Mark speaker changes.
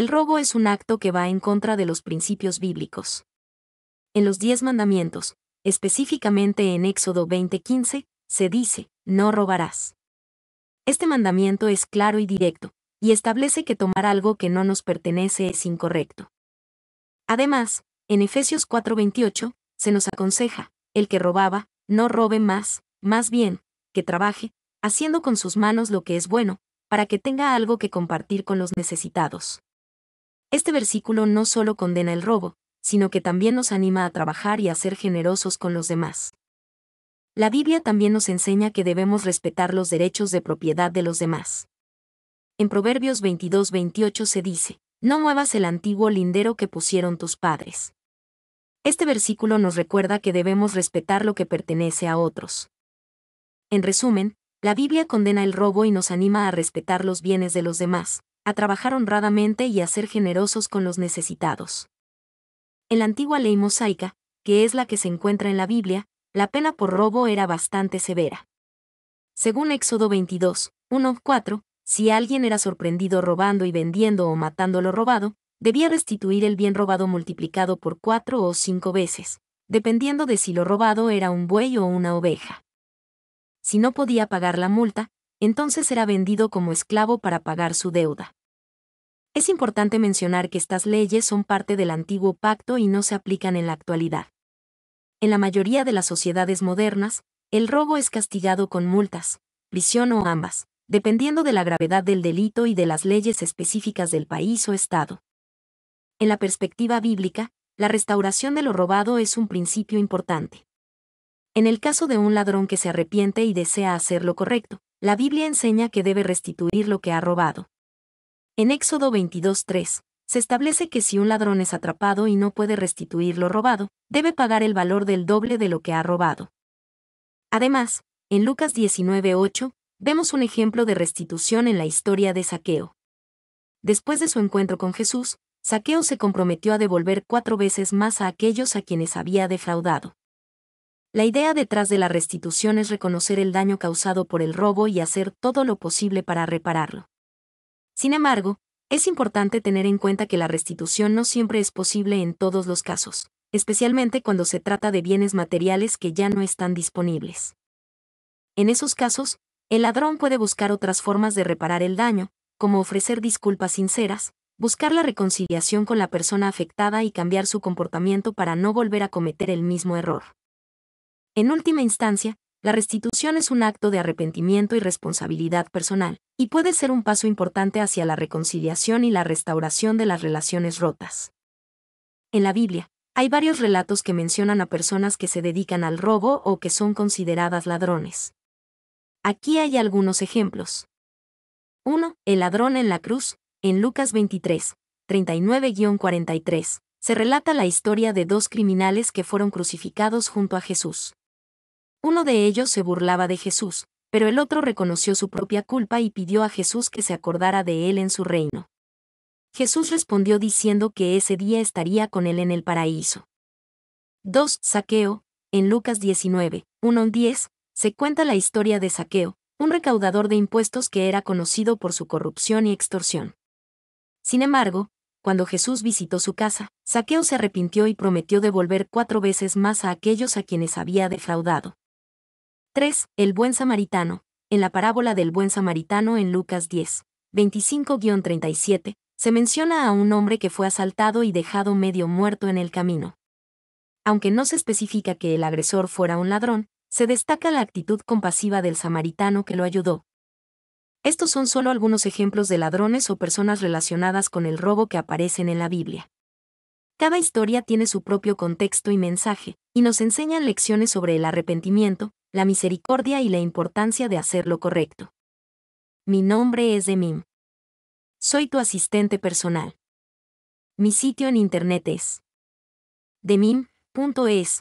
Speaker 1: El robo es un acto que va en contra de los principios bíblicos. En los diez mandamientos, específicamente en Éxodo 20:15, se dice, no robarás. Este mandamiento es claro y directo, y establece que tomar algo que no nos pertenece es incorrecto. Además, en Efesios 4:28, se nos aconseja, el que robaba, no robe más, más bien, que trabaje, haciendo con sus manos lo que es bueno, para que tenga algo que compartir con los necesitados. Este versículo no solo condena el robo, sino que también nos anima a trabajar y a ser generosos con los demás. La Biblia también nos enseña que debemos respetar los derechos de propiedad de los demás. En Proverbios 22-28 se dice, No muevas el antiguo lindero que pusieron tus padres. Este versículo nos recuerda que debemos respetar lo que pertenece a otros. En resumen, la Biblia condena el robo y nos anima a respetar los bienes de los demás, a trabajar honradamente y a ser generosos con los necesitados. En la antigua ley mosaica, que es la que se encuentra en la Biblia, la pena por robo era bastante severa. Según Éxodo 22, 1-4, si alguien era sorprendido robando y vendiendo o matando lo robado, debía restituir el bien robado multiplicado por cuatro o cinco veces, dependiendo de si lo robado era un buey o una oveja. Si no podía pagar la multa, entonces será vendido como esclavo para pagar su deuda. Es importante mencionar que estas leyes son parte del antiguo pacto y no se aplican en la actualidad. En la mayoría de las sociedades modernas, el robo es castigado con multas, prisión o ambas, dependiendo de la gravedad del delito y de las leyes específicas del país o estado. En la perspectiva bíblica, la restauración de lo robado es un principio importante. En el caso de un ladrón que se arrepiente y desea hacer lo correcto, la Biblia enseña que debe restituir lo que ha robado. En Éxodo 22.3, se establece que si un ladrón es atrapado y no puede restituir lo robado, debe pagar el valor del doble de lo que ha robado. Además, en Lucas 19.8, vemos un ejemplo de restitución en la historia de Saqueo. Después de su encuentro con Jesús, Saqueo se comprometió a devolver cuatro veces más a aquellos a quienes había defraudado. La idea detrás de la restitución es reconocer el daño causado por el robo y hacer todo lo posible para repararlo. Sin embargo, es importante tener en cuenta que la restitución no siempre es posible en todos los casos, especialmente cuando se trata de bienes materiales que ya no están disponibles. En esos casos, el ladrón puede buscar otras formas de reparar el daño, como ofrecer disculpas sinceras, buscar la reconciliación con la persona afectada y cambiar su comportamiento para no volver a cometer el mismo error. En última instancia, la restitución es un acto de arrepentimiento y responsabilidad personal, y puede ser un paso importante hacia la reconciliación y la restauración de las relaciones rotas. En la Biblia, hay varios relatos que mencionan a personas que se dedican al robo o que son consideradas ladrones. Aquí hay algunos ejemplos. 1. El ladrón en la cruz, en Lucas 23, 39-43, se relata la historia de dos criminales que fueron crucificados junto a Jesús. Uno de ellos se burlaba de Jesús, pero el otro reconoció su propia culpa y pidió a Jesús que se acordara de él en su reino. Jesús respondió diciendo que ese día estaría con él en el paraíso. 2. Saqueo. En Lucas 19, 1-10, se cuenta la historia de Saqueo, un recaudador de impuestos que era conocido por su corrupción y extorsión. Sin embargo, cuando Jesús visitó su casa, Saqueo se arrepintió y prometió devolver cuatro veces más a aquellos a quienes había defraudado. 3. El buen samaritano. En la parábola del buen samaritano en Lucas 10, 25-37, se menciona a un hombre que fue asaltado y dejado medio muerto en el camino. Aunque no se especifica que el agresor fuera un ladrón, se destaca la actitud compasiva del samaritano que lo ayudó. Estos son solo algunos ejemplos de ladrones o personas relacionadas con el robo que aparecen en la Biblia. Cada historia tiene su propio contexto y mensaje, y nos enseñan lecciones sobre el arrepentimiento, la misericordia y la importancia de hacer lo correcto. Mi nombre es Demim. Soy tu asistente personal. Mi sitio en internet es demim.es.tl.